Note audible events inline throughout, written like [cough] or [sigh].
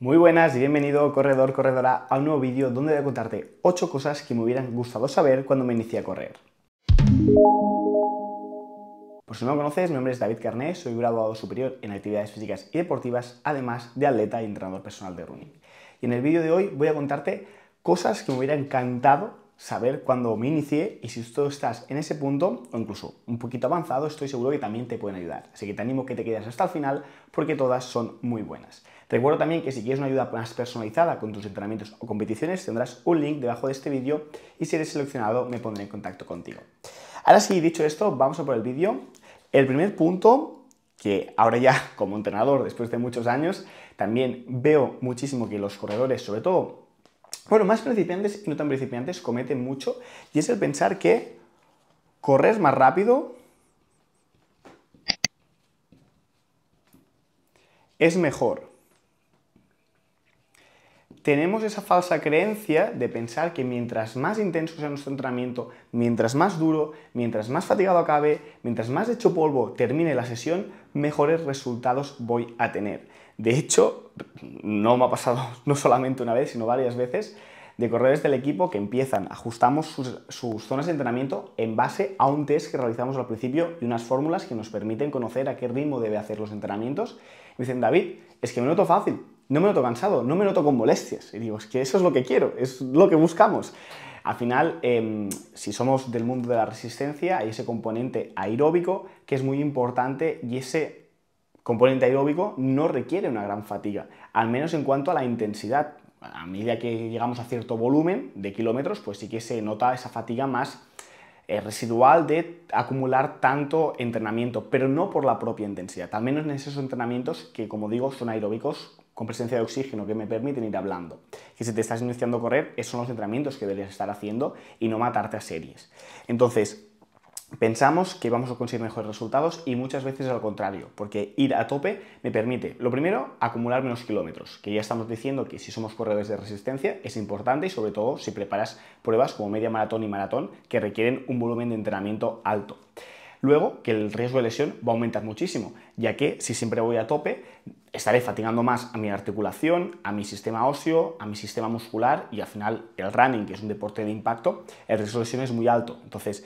Muy buenas y bienvenido corredor, corredora a un nuevo vídeo donde voy a contarte 8 cosas que me hubieran gustado saber cuando me inicié a correr. Por si no me conoces, mi nombre es David Carné, soy graduado superior en actividades físicas y deportivas, además de atleta y entrenador personal de running. Y en el vídeo de hoy voy a contarte cosas que me hubiera encantado saber cuando me inicié y si tú estás en ese punto o incluso un poquito avanzado, estoy seguro que también te pueden ayudar. Así que te animo a que te quedes hasta el final porque todas son muy buenas. Recuerdo también que si quieres una ayuda más personalizada con tus entrenamientos o competiciones, tendrás un link debajo de este vídeo y si eres seleccionado me pondré en contacto contigo. Ahora sí, dicho esto, vamos a por el vídeo. El primer punto, que ahora ya [laughs] como entrenador, después de muchos años, también veo muchísimo que los corredores, sobre todo, bueno, más principiantes y no tan principiantes, cometen mucho, y es el pensar que correr más rápido es mejor tenemos esa falsa creencia de pensar que mientras más intenso sea nuestro entrenamiento, mientras más duro, mientras más fatigado acabe, mientras más hecho polvo termine la sesión, mejores resultados voy a tener. De hecho, no me ha pasado [laughs] no solamente una vez, sino varias veces, de corredores del equipo que empiezan, ajustamos sus, zonas de entrenamiento en base a un test que realizamos al principio y unas fórmulas que nos permiten conocer a qué ritmo debe hacer los entrenamientos. dicen, David, es que me noto fácil, no me noto cansado, no me noto con molestias. Y digo, es que eso es lo que quiero, es lo que buscamos. Al final, em, si somos del mundo de la resistencia, hay ese componente aeróbico que es muy importante y ese componente aeróbico no requiere una gran fatiga, al menos en cuanto a la intensidad. A medida que llegamos a cierto volumen de kilómetros, pues sí que se nota esa fatiga más eh, residual de acumular tanto entrenamiento, pero no por la propia intensidad. Al menos en esos entrenamientos que, como digo, son aeróbicos con presencia de oxígeno que me permiten ir hablando. Que si te estás iniciando a correr, esos son los entrenamientos que deberías estar haciendo y no matarte a series. Entonces, pensamos que vamos a conseguir mejores resultados y muchas veces al contrario, porque ir a tope me permite, lo primero, acumular menos kilómetros, que ya estamos diciendo que si somos corredores de resistencia es importante y sobre todo si preparas pruebas como media maratón y maratón que requieren un volumen de entrenamiento alto. Luego, que el riesgo de lesión va a aumentar muchísimo, ya que si siempre voy a tope, estaré fatigando más a mi articulación, a mi sistema óseo, a mi sistema muscular y al final el running, que es un deporte de impacto, el riesgo de lesión es muy alto. Entonces,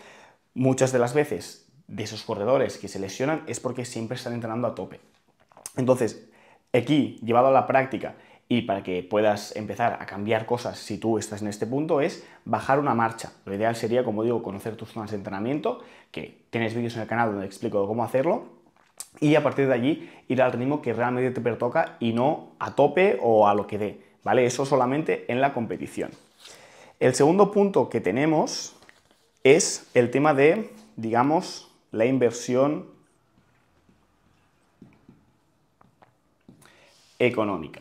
muchas de las veces de esos corredores que se lesionan es porque siempre están entrenando a tope. Entonces, aquí, llevado a la práctica y para que puedas empezar a cambiar cosas si tú estás en este punto es bajar una marcha. Lo ideal sería, como digo, conocer tus zonas de entrenamiento, que tienes vídeos en el canal donde explico cómo hacerlo, y a partir de allí ir al ritmo que realmente te pertoca y no a tope o a lo que dé, ¿vale? Eso solamente en la competición. El segundo punto que tenemos es el tema de, digamos, la inversión económica.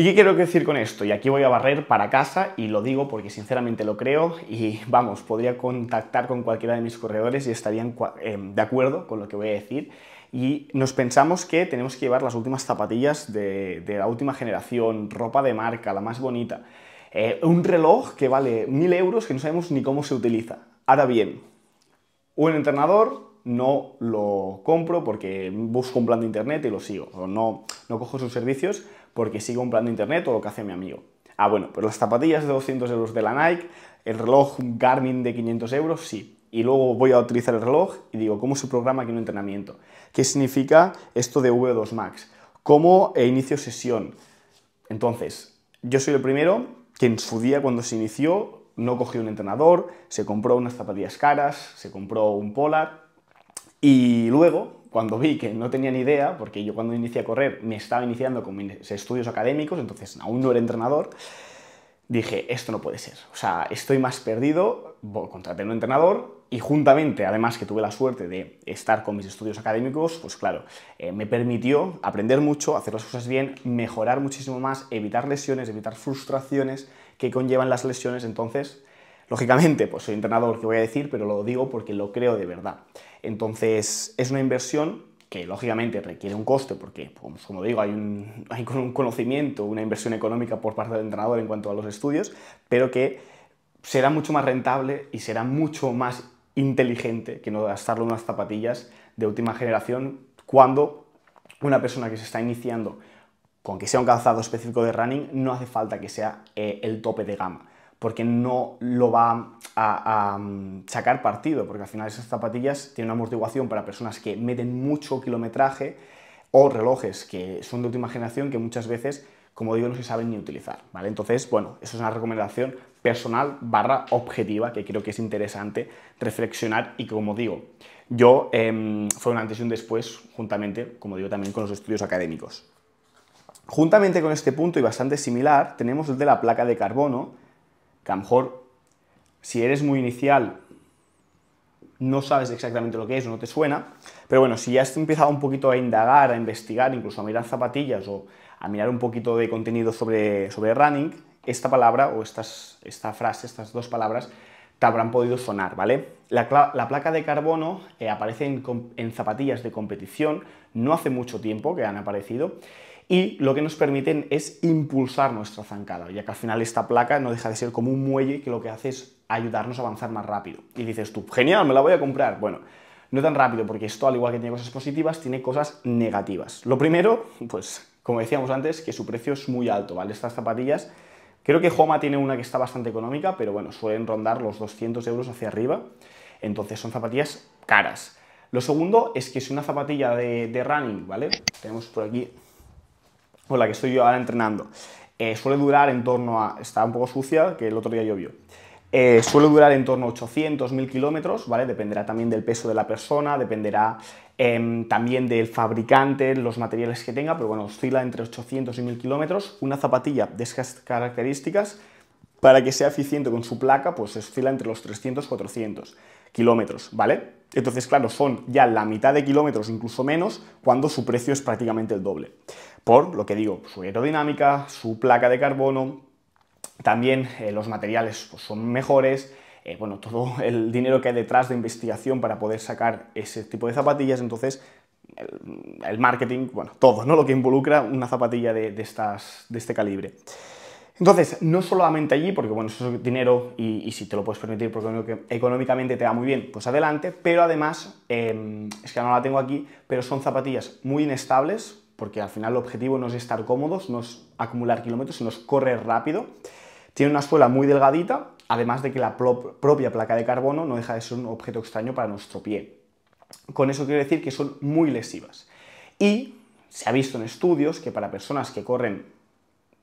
¿Y qué quiero decir con esto? Y aquí voy a barrer para casa y lo digo porque sinceramente lo creo y vamos, podría contactar con cualquiera de mis corredores y estarían eh, de acuerdo con lo que voy a decir. Y nos pensamos que tenemos que llevar las últimas zapatillas de, la última generación, ropa de marca, la más bonita, eh, un reloj que vale mil euros que no sabemos ni cómo se utiliza. Ahora bien, un entrenador no lo compro porque busco un plan de internet y lo sigo, no, no cojo sus servicios porque sigo comprando internet o lo que hace mi amigo. Ah, bueno, pero las zapatillas de 200 euros de la Nike, el reloj Garmin de 500 euros, sí. Y luego voy a utilizar el reloj y digo, ¿cómo se programa aquí un entrenamiento? ¿Qué significa esto de V2 Max? ¿Cómo e inicio sesión? Entonces, yo soy el primero que en su día cuando se inició no cogió un entrenador, se compró unas zapatillas caras, se compró un Polar y luego cuando vi que no tenía ni idea, porque yo cuando inicié a correr me estaba iniciando con mis estudios académicos, entonces aún no era entrenador, dije, esto no puede ser. O sea, estoy más perdido, contraté a un entrenador y juntamente, además que tuve la suerte de estar con mis estudios académicos, pues claro, eh, me permitió aprender mucho, hacer las cosas bien, mejorar muchísimo más, evitar lesiones, evitar frustraciones que conllevan las lesiones, entonces Lógicamente, pues soy entrenador lo que voy a decir, pero lo digo porque lo creo de verdad. Entonces, es una inversión que lógicamente requiere un coste, porque, pues, como digo, hay un, conocimiento, una inversión económica por parte del entrenador en cuanto a los estudios, pero que será mucho más rentable y será mucho más inteligente que no gastarlo en unas zapatillas de última generación cuando una persona que se está iniciando con que sea un calzado específico de running no hace falta que sea eh, el tope de gama porque no lo va a, mm, sacar partido, porque al final esas zapatillas tienen una amortiguación para personas que meten mucho kilometraje o relojes que son de última generación que muchas veces, como digo, no se saben ni utilizar, ¿vale? Entonces, bueno, eso es una recomendación personal barra objetiva que creo que es interesante reflexionar y como digo, yo eh, fue un antes y un después, juntamente, como digo, también con los estudios académicos. Juntamente con este punto y bastante similar, tenemos el de la placa de carbono, a lo mejor si eres muy inicial no sabes exactamente lo que es o no te suena, pero bueno, si ya has empezado un poquito a indagar, a investigar, incluso a mirar zapatillas o a mirar un poquito de contenido sobre, sobre running, esta palabra o estas, esta frase, estas dos palabras, te habrán podido sonar, ¿vale? La, placa de carbono eh, aparece en, zapatillas de competición, no hace mucho tiempo que han aparecido, y lo que nos permiten es impulsar nuestra zancada, ya que al final esta placa no deja de ser como un muelle que lo que hace es ayudarnos a avanzar más rápido. Y dices tú, genial, me la voy a comprar. Bueno, no tan rápido, porque esto, al igual que tiene cosas positivas, tiene cosas negativas. Lo primero, pues, como decíamos antes, que su precio es muy alto, ¿vale? Estas zapatillas, creo que Homa tiene una que está bastante económica, pero bueno, suelen rondar los 200 euros hacia arriba, entonces son zapatillas caras. Lo segundo es que es una zapatilla de running, ¿vale? Tenemos por aquí o la que estoy yo ahora entrenando, eh, suele durar en torno a, está un poco sucia, que el otro día llovió, eh, suele durar en torno a 800, 1000 kilómetros, ¿vale? Dependerá también del peso de la persona, dependerá em, también del fabricante, los materiales que tenga, pero bueno, oscila entre 800 y 1000 kilómetros. Una zapatilla de esas características, para que sea eficiente con su placa, pues oscila entre los 300 400 kilómetros, ¿vale? Entonces, claro, son ya la mitad de kilómetros, incluso menos, cuando su precio es prácticamente el doble por lo que digo, su aerodinámica, su placa de carbono, también eh, los materiales pues, son mejores, eh, bueno, todo el dinero que hay detrás de investigación para poder sacar ese tipo de zapatillas, entonces el, marketing, bueno, todo, ¿no? Lo que involucra una zapatilla de, estas, de este calibre. Entonces, no solamente allí, porque bueno, eso es dinero y, si te lo puedes permitir porque económicamente te va muy bien, pues adelante, pero además, em, es que no la tengo aquí, pero son zapatillas muy inestables, porque al final el objetivo no es estar cómodos, no es acumular kilómetros, sino es correr rápido. Tiene una suela muy delgadita, además de que la propia placa de carbono no deja de ser un objeto extraño para nuestro pie. Con eso quiero decir que son muy lesivas. Y se ha visto en estudios que para personas que corren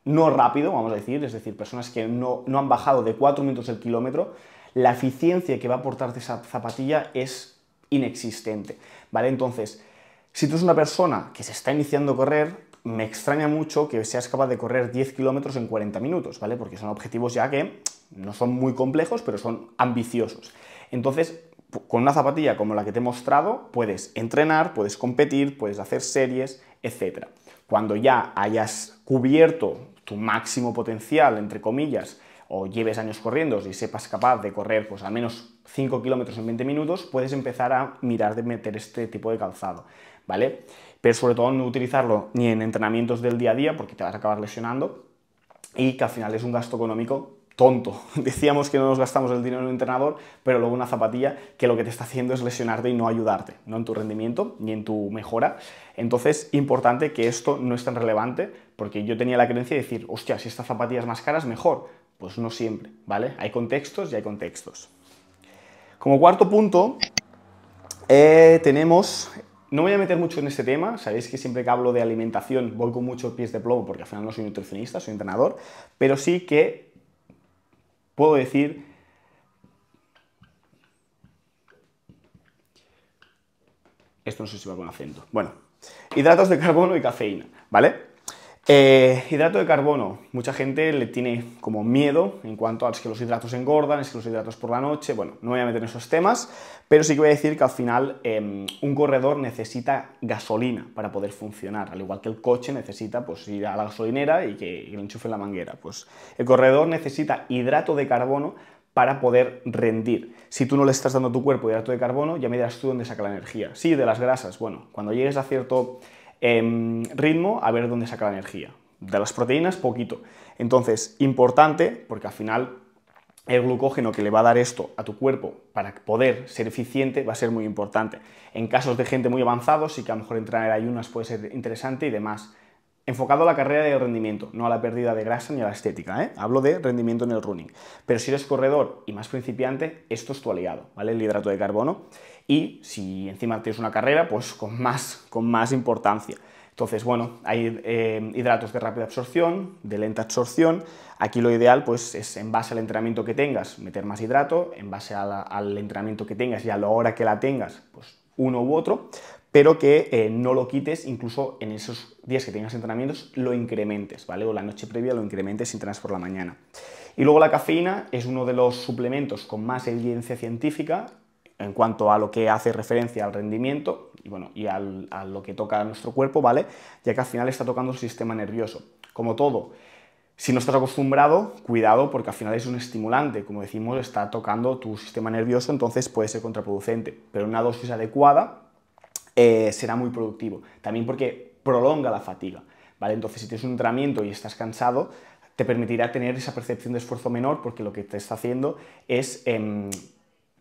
no rápido, vamos a decir, es decir, personas que no, han bajado de 4 minutos el kilómetro, la eficiencia que va a aportar esa zapatilla es inexistente, ¿vale? Entonces, si tú eres una persona que se está iniciando a correr, me extraña mucho que seas capaz de correr 10 kilómetros en 40 minutos, ¿vale? Porque son objetivos ya que no son muy complejos, pero son ambiciosos. Entonces, con una zapatilla como la que te he mostrado, puedes entrenar, puedes competir, puedes hacer series, etc. Cuando ya hayas cubierto tu máximo potencial, entre comillas, o lleves años corriendo y sepas capaz de correr pues al menos 5 kilómetros en 20 minutos, puedes empezar a mirar de meter este tipo de calzado. ¿vale? Pero sobre todo no utilizarlo ni en entrenamientos del día a día porque te vas a acabar lesionando y que al final es un gasto económico tonto. [laughs] Decíamos que no nos gastamos el dinero en un entrenador, pero luego una zapatilla que lo que te está haciendo es lesionarte y no ayudarte, no en tu rendimiento ni en tu mejora. Entonces, importante que esto no es tan relevante, porque yo tenía la creencia de decir, hostia, si zapatilla es más caras, mejor. Pues no siempre, ¿vale? Hay contextos y hay contextos. Como cuarto punto, eh, tenemos no voy a meter mucho en ese tema, sabéis que siempre que hablo de alimentación voy con muchos pies de plomo porque al final no soy nutricionista, soy entrenador, pero sí que puedo decir Esto no sé si va con acento. Bueno, hidratos de carbono y cafeína, ¿vale? Eh, hidrato de carbono. Mucha gente le tiene como miedo en cuanto a que los hidratos engordan, es que los hidratos por la noche. Bueno, no voy a meter en esos temas, pero sí que voy a decir que al final em, un corredor necesita gasolina para poder funcionar, al igual que el coche necesita pues, ir a la gasolinera y que, le enchufe la manguera. Pues el corredor necesita hidrato de carbono para poder rendir. Si tú no le estás dando a tu cuerpo hidrato de carbono, ya me dirás tú dónde saca la energía. Sí, de las grasas. Bueno, cuando llegues a cierto Em, ritmo a ver dónde saca la energía. De las proteínas, poquito. Entonces, importante, porque al final el glucógeno que le va a dar esto a tu cuerpo para poder ser eficiente va a ser muy importante. En casos de gente muy avanzados, sí que a lo mejor entrar en ayunas puede ser interesante y demás. Enfocado a la carrera de rendimiento, no a la pérdida de grasa ni a la estética. ¿eh? Hablo de rendimiento en el running. Pero si eres corredor y más principiante, esto es tu aliado, ¿vale? El hidrato de carbono y si encima tienes una carrera, pues con más, con más importancia. Entonces, bueno, hay eh, hidratos de rápida absorción, de lenta absorción. Aquí lo ideal pues, es en base al entrenamiento que tengas, meter más hidrato, en base al entrenamiento que tengas y a la hora que la tengas, pues uno u otro, pero que eh, no lo quites, incluso en esos días que tengas entrenamientos, lo incrementes, ¿vale? O la noche previa lo incrementes y entrenas por la mañana. Y luego la cafeína es uno de los suplementos con más evidencia científica en cuanto a lo que hace referencia al rendimiento y, bueno, y a lo que toca a nuestro cuerpo, ¿vale? Ya que al final está tocando el sistema nervioso. Como todo, si no estás acostumbrado, cuidado porque al final es un estimulante, como decimos, está tocando tu sistema nervioso, entonces puede ser contraproducente, pero una dosis adecuada eh, será muy productivo. También porque prolonga la fatiga, ¿vale? Entonces si tienes un entrenamiento y estás cansado, te permitirá tener esa percepción de esfuerzo menor porque lo que te está haciendo es... Em,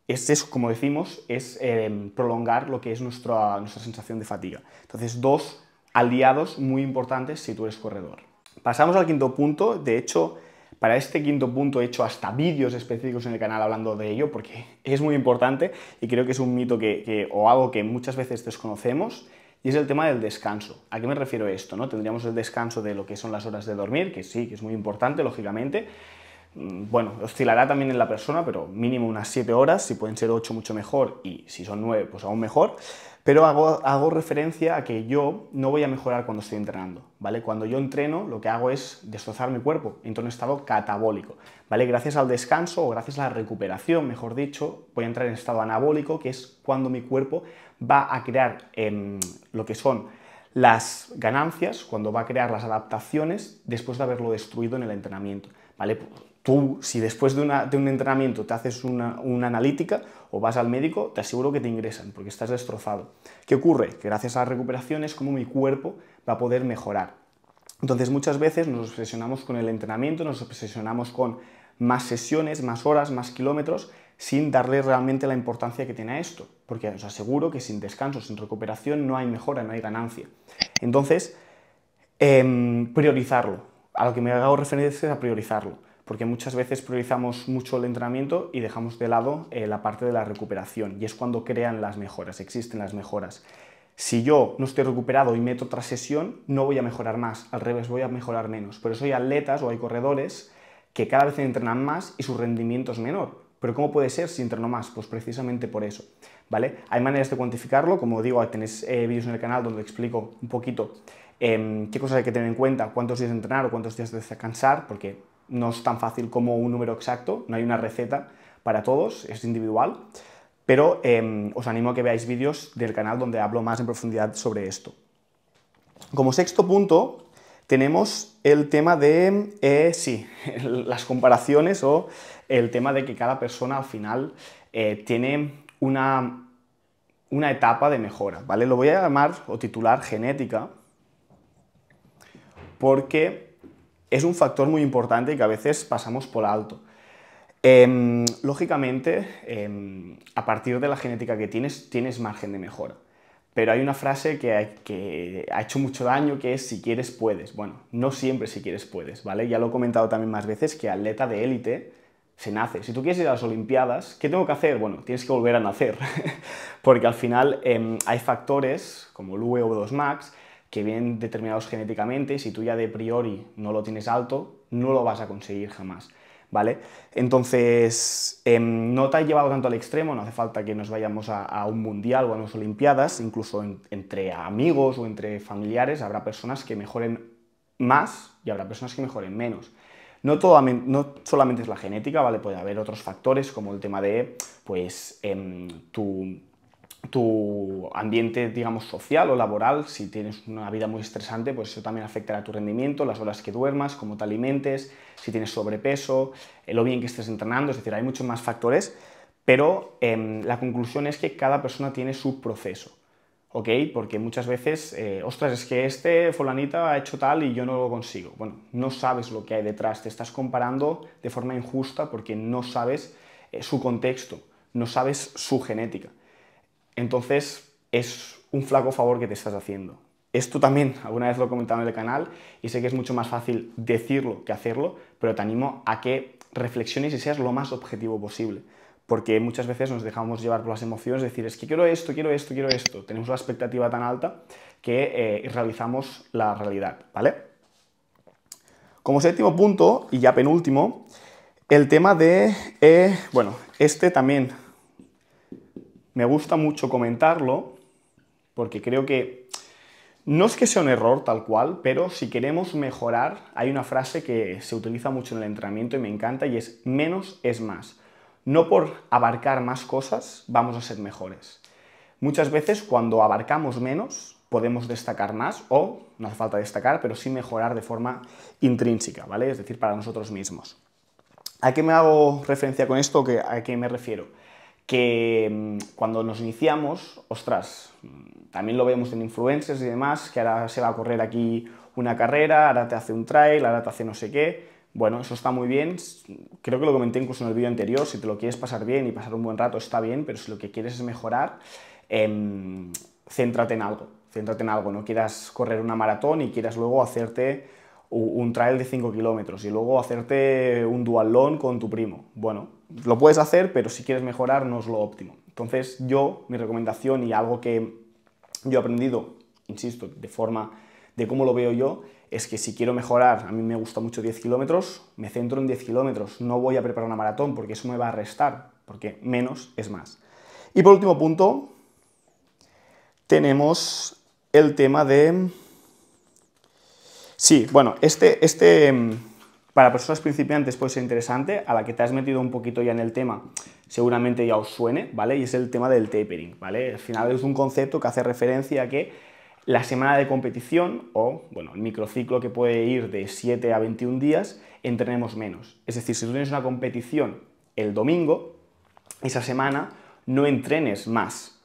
es, es, como decimos, es em, prolongar lo que es nuestra, nuestra sensación de fatiga. Entonces, dos aliados muy importantes si tú eres corredor. Pasamos al quinto punto, de hecho, para este quinto punto he hecho hasta vídeos específicos en el canal hablando de ello porque es muy importante y creo que es un mito que, que, o algo que muchas veces desconocemos y es el tema del descanso. ¿A qué me refiero esto? No? Tendríamos el descanso de lo que son las horas de dormir, que sí, que es muy importante, lógicamente, Mm, bueno, oscilará también en la persona, pero mínimo unas 7 horas, si pueden ser 8 mucho mejor y si son 9 pues aún mejor, pero hago, referencia a que yo no voy a mejorar cuando estoy entrenando, ¿vale? Cuando yo entreno lo que hago es destrozar mi cuerpo, entro en un estado catabólico, ¿vale? Gracias al descanso o gracias a la recuperación, mejor dicho, voy a entrar en estado anabólico, que es cuando mi cuerpo va a crear em, lo que son las ganancias, cuando va a crear las adaptaciones después de haberlo destruido en el entrenamiento, ¿vale? tú, si después de, un entrenamiento te haces una, analítica o vas al médico, te aseguro que te ingresan porque estás destrozado. ¿Qué ocurre? Que gracias a la recuperación es como mi cuerpo va a poder mejorar. Entonces muchas veces nos obsesionamos con el entrenamiento, nos obsesionamos con más sesiones, más horas, más kilómetros, sin darle realmente la importancia que tiene a esto, porque os aseguro que sin descanso, sin recuperación, no hay mejora, no hay ganancia. Entonces, em, priorizarlo. A lo que me hago referencia es a priorizarlo porque muchas veces priorizamos mucho el entrenamiento y dejamos de lado eh, la parte de la recuperación y es cuando crean las mejoras, existen las mejoras. Si yo no estoy recuperado y meto otra sesión, no voy a mejorar más, al revés, voy a mejorar menos. Por eso hay atletas o hay corredores que cada vez entrenan más y su rendimiento es menor. Pero ¿cómo puede ser si entreno más? Pues precisamente por eso, ¿vale? Hay maneras de cuantificarlo, como digo, tenéis eh, vídeos en el canal donde explico un poquito em, qué cosas hay que tener en cuenta, cuántos días entrenar o cuántos días de descansar, porque no es tan fácil como un número exacto, no hay una receta para todos, es individual, pero em, os animo a que veáis vídeos del canal donde hablo más en profundidad sobre esto. Como sexto punto, tenemos el tema de, eh, sí, [laughs] las comparaciones o el tema de que cada persona al final eh, tiene una, una etapa de mejora, ¿vale? Lo voy a llamar o titular genética porque es un factor muy importante y que a veces pasamos por alto. Em, lógicamente, em, a partir de la genética que tienes, tienes margen de mejora. Pero hay una frase que ha, hecho mucho daño que es si quieres puedes. Bueno, no siempre si quieres puedes, ¿vale? Ya lo he comentado también más veces que atleta de élite se nace. Si tú quieres ir a las Olimpiadas, ¿qué tengo que hacer? Bueno, tienes que volver a nacer, [laughs] porque al final em, hay factores como el VO2 max que vienen determinados genéticamente, si tú ya de priori no lo tienes alto, no lo vas a conseguir jamás. ¿Vale? Entonces, em, no te ha llevado tanto al extremo, no hace falta que nos vayamos a, un mundial o a unas olimpiadas, incluso entre amigos o entre familiares habrá personas que mejoren más y habrá personas que mejoren menos. No, todo, no solamente es la genética, ¿vale? Puede haber otros factores como el tema de, pues, em, tu tu ambiente, digamos, social o laboral, si tienes una vida muy estresante, pues eso también afectará a tu rendimiento, las horas que duermas, cómo te alimentes, si tienes sobrepeso, eh, lo bien que estés entrenando, es decir, hay muchos más factores, pero em, la conclusión es que cada persona tiene su proceso, ¿ok? Porque muchas veces, eh, ostras, es que este fulanita ha hecho tal y yo no lo consigo. Bueno, no sabes lo que hay detrás, te estás comparando de forma injusta porque no sabes eh, su contexto, no sabes su genética. Entonces es un flaco favor que te estás haciendo. Esto también alguna vez lo he comentado en el canal y sé que es mucho más fácil decirlo que hacerlo, pero te animo a que reflexiones y seas lo más objetivo posible. Porque muchas veces nos dejamos llevar por las emociones, decir, es que quiero esto, quiero esto, quiero esto. Tenemos una expectativa tan alta que eh, realizamos la realidad, ¿vale? Como séptimo punto, y ya penúltimo, el tema de, eh, bueno, este también me gusta mucho comentarlo porque creo que no es que sea un error tal cual, pero si queremos mejorar, hay una frase que se utiliza mucho en el entrenamiento y me encanta y es menos es más. No por abarcar más cosas vamos a ser mejores. Muchas veces cuando abarcamos menos podemos destacar más o, no hace falta destacar, pero sí mejorar de forma intrínseca, ¿vale? Es decir, para nosotros mismos. ¿A qué me hago referencia con esto? ¿A qué me refiero? que mm, cuando nos iniciamos, ostras, mm, también lo vemos en influencers y demás, que ahora se va a correr aquí una carrera, ahora te hace un trail, ahora te hace no sé qué. Bueno, eso está muy bien, creo que lo comenté incluso en el vídeo anterior, si te lo quieres pasar bien y pasar un buen rato está bien, pero si lo que quieres es mejorar, em, céntrate en algo, céntrate en algo, no quieras correr una maratón y quieras luego hacerte un trail de 5 kilómetros y luego hacerte un dualón con tu primo. Bueno, lo puedes hacer, pero si quieres mejorar no es lo óptimo. Entonces yo, mi recomendación y algo que yo he aprendido, insisto, de forma de cómo lo veo yo, es que si quiero mejorar, a mí me gusta mucho 10 kilómetros, me centro en 10 kilómetros, no voy a preparar una maratón porque eso me va a restar, porque menos es más. Y por último punto, tenemos el tema de... Sí, bueno, este, este, em, para personas principiantes puede ser interesante, a la que te has metido un poquito ya en el tema, seguramente ya os suene, ¿vale? Y es el tema del tapering, ¿vale? Al final es un concepto que hace referencia a que la semana de competición o, bueno, el microciclo que puede ir de 7 a 21 días, entrenemos menos. Es decir, si tú tienes una competición el domingo, esa semana no entrenes más,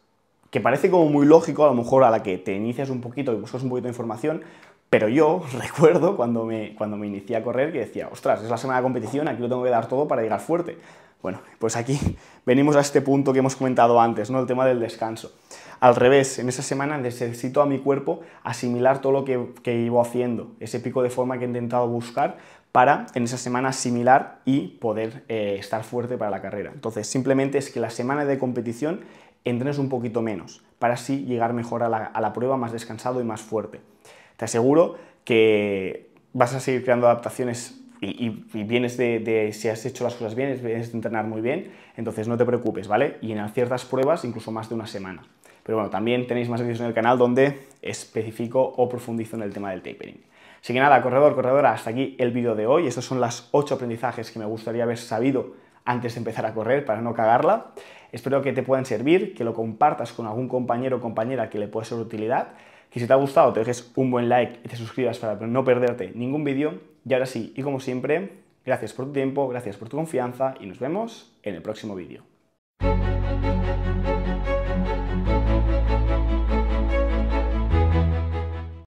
que parece como muy lógico, a lo mejor a la que te inicias un poquito y buscas un poquito de información, pero yo [laughs] recuerdo cuando me, cuando me inicié a correr que decía, ostras, es la semana de competición, aquí lo tengo que dar todo para llegar fuerte. Bueno, pues aquí [laughs] venimos a este punto que hemos comentado antes, ¿no? El tema del descanso. Al revés, en esa semana necesito a mi cuerpo asimilar todo lo que, iba haciendo, ese pico de forma que he intentado buscar para en esa semana asimilar y poder eh, estar fuerte para la carrera. Entonces, simplemente es que la semana de competición entrenes un poquito menos, para así llegar mejor a la prueba más descansado y más fuerte te aseguro que vas a seguir creando adaptaciones y, vienes de, si has hecho las cosas bien, vienes de entrenar muy bien, entonces no te preocupes, ¿vale? Y en ciertas pruebas incluso más de una semana. Pero bueno, también tenéis más vídeos en el canal donde especifico o profundizo en el tema del tapering. Así que nada, corredor, corredora, hasta aquí el vídeo de hoy. Estos son los 8 aprendizajes que me gustaría haber sabido antes de empezar a correr para no cagarla. Espero que te puedan servir, que lo compartas con algún compañero o compañera que le pueda ser de utilidad que si te ha gustado te dejes un buen like y te suscribas para no perderte ningún vídeo. Y ahora sí, y como siempre, gracias por tu tiempo, gracias por tu confianza y nos vemos en el próximo vídeo.